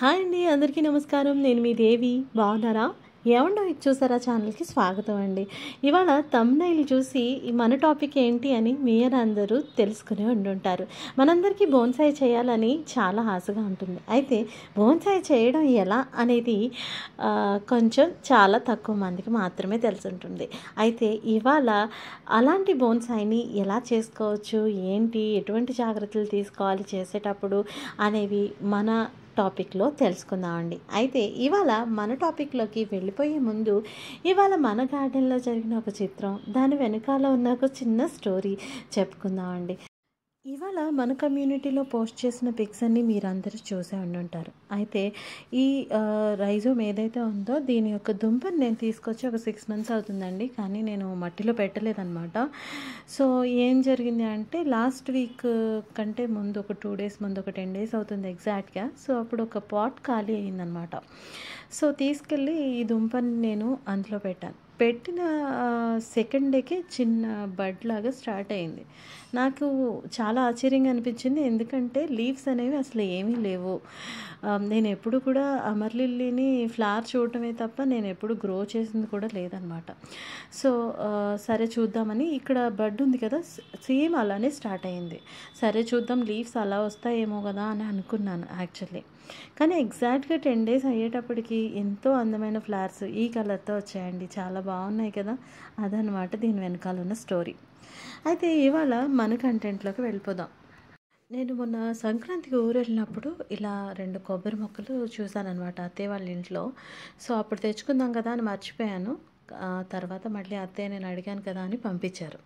hi అండి అందరికీ నమస్కారం నేను మీ దేవి బాగున్నారా ఏమండో చూసారా ఛానల్కి స్వాగతం అండి ఇవాళ తమ్నైల్ చూసి మన టాపిక్ ఏంటి అని మీరు అందరూ తెలుసుకునే ఉండుంటారు మనందరికీ బోన్సాయి చేయాలని చాలా ఆశగా ఉంటుంది అయితే బోన్సాయి చేయడం ఎలా అనేది కొంచెం చాలా తక్కువ మందికి మాత్రమే తెలుసుంటుంది అయితే ఇవాళ అలాంటి బోన్సాయిని ఎలా చేసుకోవచ్చు ఏంటి ఎటువంటి జాగ్రత్తలు తీసుకోవాలి చేసేటప్పుడు అనేవి మన టాపిక్లో తెలుసుకుందామండి అయితే ఇవాళ మన టాపిక్లోకి వెళ్ళిపోయే ముందు ఇవాళ మన గార్డెన్లో జరిగిన ఒక చిత్రం దాని వెనకాల ఉన్న ఒక చిన్న స్టోరీ చెప్పుకుందామండి ఇవాళ మన కమ్యూనిటీలో పోస్ట్ చేసిన పిక్స్ అన్నీ మీరందరూ చూసే ఉండుంటారు అయితే ఈ రైజోమ్ ఏదైతే ఉందో దీని యొక్క దుంపని నేను తీసుకొచ్చి ఒక సిక్స్ మంత్స్ అవుతుందండి కానీ నేను మట్టిలో పెట్టలేదన్నమాట సో ఏం జరిగింది అంటే లాస్ట్ వీక్ కంటే ముందు ఒక టూ డేస్ ముందు ఒక టెన్ డేస్ అవుతుంది ఎగ్జాక్ట్గా సో అప్పుడు ఒక పాట్ ఖాళీ అయిందనమాట సో తీసుకెళ్ళి ఈ దుంపని నేను అందులో పెట్టాను పెట్టిన సెకండ్ డేకే చిన్న బడ్ లాగా స్టార్ట్ అయింది నాకు చాలా ఆశ్చర్యంగా అనిపించింది ఎందుకంటే లీవ్స్ అనేవి అసలు ఏమీ లేవు నేను ఎప్పుడు కూడా అమర్లిల్లిని ఫ్లవర్ చూడటమే తప్ప నేను ఎప్పుడు గ్రో చేసింది కూడా లేదనమాట సో సరే చూద్దామని ఇక్కడ బడ్ ఉంది కదా సేమ్ అలానే స్టార్ట్ అయింది సరే చూద్దాం లీవ్స్ అలా వస్తాయేమో కదా అని అనుకున్నాను యాక్చువల్లీ కానీ ఎగ్జాక్ట్గా టెన్ డేస్ అయ్యేటప్పటికి ఎంతో అందమైన ఫ్లవర్స్ ఈ కలర్తో వచ్చాయండి చాలా బాగున్నాయి కదా అదనమాట దీని వెనకాల ఉన్న స్టోరీ అయితే ఇవాళ మన కంటెంట్లోకి వెళ్ళిపోదాం నేను మొన్న సంక్రాంతికి ఊరు వెళ్ళినప్పుడు ఇలా రెండు కొబ్బరి మొక్కలు చూశానమాట అత్తయ్య వాళ్ళ ఇంట్లో సో అప్పుడు తెచ్చుకుందాం కదా అని మర్చిపోయాను తర్వాత మళ్ళీ అత్తయ్య నేను అడిగాను కదా అని పంపించారు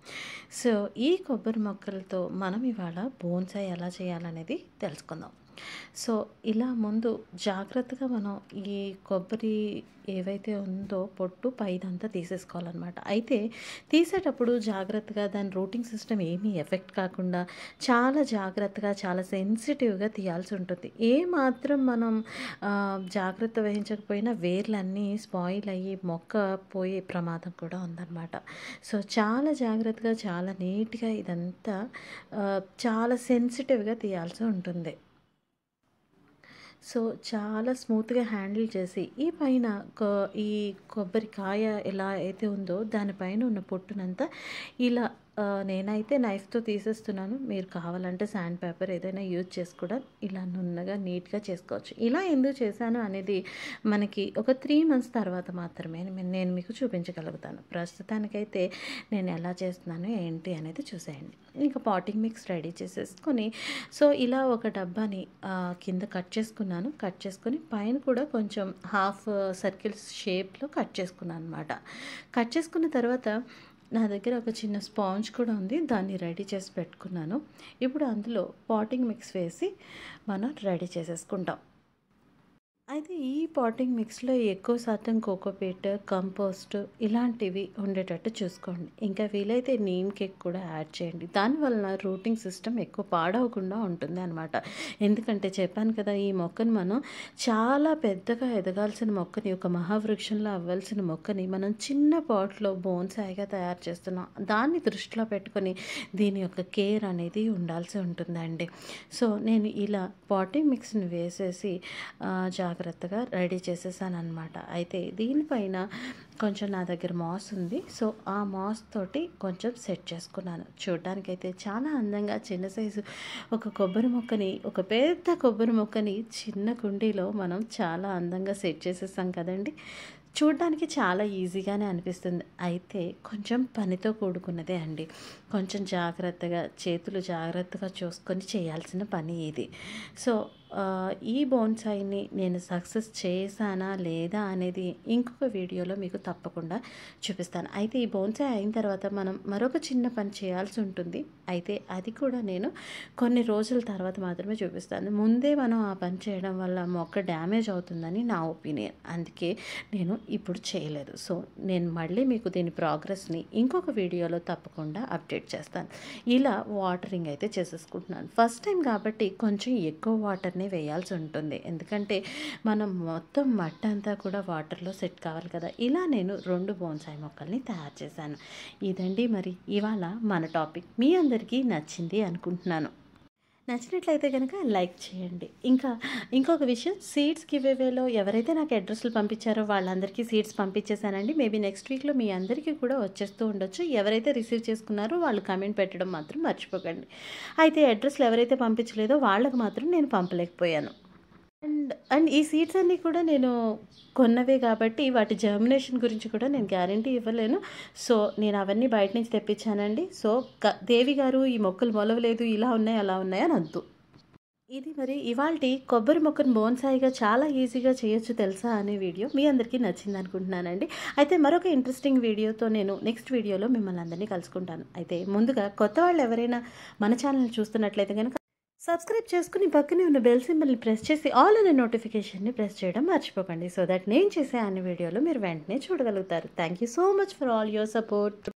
సో ఈ కొబ్బరి మొక్కలతో మనం ఇవాళ బోన్సాయి ఎలా చేయాలనేది తెలుసుకుందాం సో ఇలా ముందు జాగ్రత్తగా మనం ఈ కొబ్బరి ఏవైతే ఉందో పొట్టు పైదంతా తీసేసుకోవాలన్నమాట అయితే తీసేటప్పుడు జాగ్రత్తగా దాని రూటింగ్ సిస్టమ్ ఏమీ ఎఫెక్ట్ కాకుండా చాలా జాగ్రత్తగా చాలా సెన్సిటివ్గా తీయాల్సి ఉంటుంది ఏ మాత్రం మనం జాగ్రత్త వహించకపోయినా వేర్లన్నీ స్పాయిల్ అయ్యి మొక్క పోయే ప్రమాదం కూడా ఉందన్నమాట సో చాలా జాగ్రత్తగా చాలా నీట్గా ఇదంతా చాలా సెన్సిటివ్గా తీయాల్సి ఉంటుంది సో చాలా స్మూత్గా హ్యాండిల్ చేసి ఈ పైన ఈ కొబ్బరికాయ ఎలా అయితే ఉందో దానిపైన ఉన్న పొట్టునంతా ఇలా నేనైతే నైఫ్తో తీసేస్తున్నాను మీరు కావాలంటే శాండ్ పేపర్ ఏదైనా యూజ్ చేసుకోవడం ఇలా నున్నగా నీట్గా చేసుకోవచ్చు ఇలా ఎందుకు చేశాను అనేది మనకి ఒక త్రీ మంత్స్ తర్వాత మాత్రమే నేను మీకు చూపించగలుగుతాను ప్రస్తుతానికైతే నేను ఎలా చేస్తున్నాను ఏంటి అనేది చూసేయండి ఇంకా పాటింగ్ మిక్స్ రెడీ చేసేసుకొని సో ఇలా ఒక డబ్బాని కింద కట్ చేసుకున్నాను కట్ చేసుకొని పైన కూడా కొంచెం హాఫ్ సర్కిల్స్ షేప్లో కట్ చేసుకున్నాను అనమాట కట్ చేసుకున్న తర్వాత నా దగ్గర ఒక చిన్న స్పాంజ్ కూడా ఉంది దాన్ని రెడీ చేసి పెట్టుకున్నాను ఇప్పుడు అందులో పాటింగ్ మిక్స్ వేసి మనం రెడీ చేసేసుకుంటాం అయితే ఈ పాటింగ్ మిక్స్లో ఎక్కువ శాతం కోకోపీట్ కంపోస్ట్ ఇలాంటివి ఉండేటట్టు చూసుకోండి ఇంకా వీలైతే నీమ్ కేక్ కూడా యాడ్ చేయండి దానివల్ల రూటింగ్ సిస్టమ్ ఎక్కువ పాడవకుండా ఉంటుంది అనమాట ఎందుకంటే చెప్పాను కదా ఈ మొక్కను మనం చాలా పెద్దగా ఎదగాల్సిన మొక్కని ఒక మహావృక్షంలో అవ్వాల్సిన మొక్కని మనం చిన్న పాట్లో బోన్సాయిగా తయారు చేస్తున్నాం దాన్ని దృష్టిలో పెట్టుకొని దీని యొక్క కేర్ అనేది ఉండాల్సి ఉంటుందండి సో నేను ఇలా పాటింగ్ మిక్స్ని వేసేసి జా జాగ్రత్తగా రెడీ చేసేసాను అనమాట అయితే దీనిపైన కొంచెం నా దగ్గర మాస్ ఉంది సో ఆ మాస్ తోటి కొంచెం సెట్ చేసుకున్నాను చూడడానికైతే చాలా అందంగా చిన్న సైజు ఒక కొబ్బరి మొక్కని ఒక పెద్ద కొబ్బరి మొక్కని చిన్న కుండీలో మనం చాలా అందంగా సెట్ చేసేసాం కదండి చూడడానికి చాలా ఈజీగానే అనిపిస్తుంది అయితే కొంచెం పనితో కూడుకున్నదే అండి కొంచెం జాగ్రత్తగా చేతులు జాగ్రత్తగా చూసుకొని చేయాల్సిన పని ఇది సో ఈ బోన్సాయిని నేను సక్సెస్ చేశానా లేదా అనేది ఇంకొక వీడియోలో మీకు తప్పకుండా చూపిస్తాను అయితే ఈ బోన్సే అయిన తర్వాత మనం మరొక చిన్న పని చేయాల్సి ఉంటుంది అయితే అది కూడా నేను కొన్ని రోజుల తర్వాత మాత్రమే చూపిస్తాను ముందే మనం ఆ పని చేయడం వల్ల మొక్క డ్యామేజ్ అవుతుందని నా ఒపీనియన్ అందుకే నేను ఇప్పుడు చేయలేదు సో నేను మళ్ళీ మీకు దీని ప్రోగ్రెస్ని ఇంకొక వీడియోలో తప్పకుండా అప్డేట్ చేస్తాను ఇలా వాటరింగ్ అయితే చేసేసుకుంటున్నాను ఫస్ట్ టైం కాబట్టి కొంచెం ఎక్కువ వాటర్ని వేయాల్సి ఉంటుంది ఎందుకంటే మనం మొత్తం మట్ట అంతా కూడా వాటర్లో సెట్ కావాలి కదా ఇలా నేను రెండు బోన్సాయి మొక్కల్ని తయారు చేశాను ఇదండి మరి ఇవాళ మన టాపిక్ మీ అందరికీ నచ్చింది అనుకుంటున్నాను నచ్చినట్లయితే కనుక లైక్ చేయండి ఇంకా ఇంకొక విషయం సీడ్స్ గివేవేలో ఎవరైతే నాకు అడ్రస్లు పంపించారో వాళ్ళందరికీ సీడ్స్ పంపించేశానండి మేబీ నెక్స్ట్ వీక్లో మీ అందరికీ కూడా వచ్చేస్తూ ఉండొచ్చు ఎవరైతే రిసీవ్ చేసుకున్నారో వాళ్ళు కమెంట్ పెట్టడం మాత్రం మర్చిపోకండి అయితే అడ్రస్లు ఎవరైతే పంపించలేదో వాళ్ళకు మాత్రం నేను పంపలేకపోయాను అండ్ అండ్ ఈ సీడ్స్ అన్నీ కూడా నేను కొన్నవే కాబట్టి వాటి జర్మినేషన్ గురించి కూడా నేను గ్యారంటీ ఇవ్వలేను సో నేను అవన్నీ బయట నుంచి తెప్పించానండి సో దేవి గారు ఈ మొక్కలు మొలవలేదు ఇలా ఉన్నాయి అలా ఉన్నాయని అంతు ఇది మరి ఇవాళ కొబ్బరి మొక్కను బోన్సాయిగా చాలా ఈజీగా చేయొచ్చు తెలుసా అనే వీడియో మీ అందరికీ నచ్చింది అనుకుంటున్నానండి అయితే మరొక ఇంట్రెస్టింగ్ వీడియోతో నేను నెక్స్ట్ వీడియోలో మిమ్మల్ని అందరినీ కలుసుకుంటాను అయితే ముందుగా కొత్త వాళ్ళు ఎవరైనా మన ఛానల్ చూస్తున్నట్లయితే కనుక సబ్స్క్రైబ్ చేసుకుని పక్కనే ఉన్న బెల్ సింబల్ని ప్రెస్ చేసి ఆల్ అనే నోటిఫికేషన్ని ప్రెస్ చేయడం మర్చిపోకండి సో దట్ నేను చేసే అన్ని వీడియోలు మీరు వెంటనే చూడగలుగుతారు thank you so much for all your support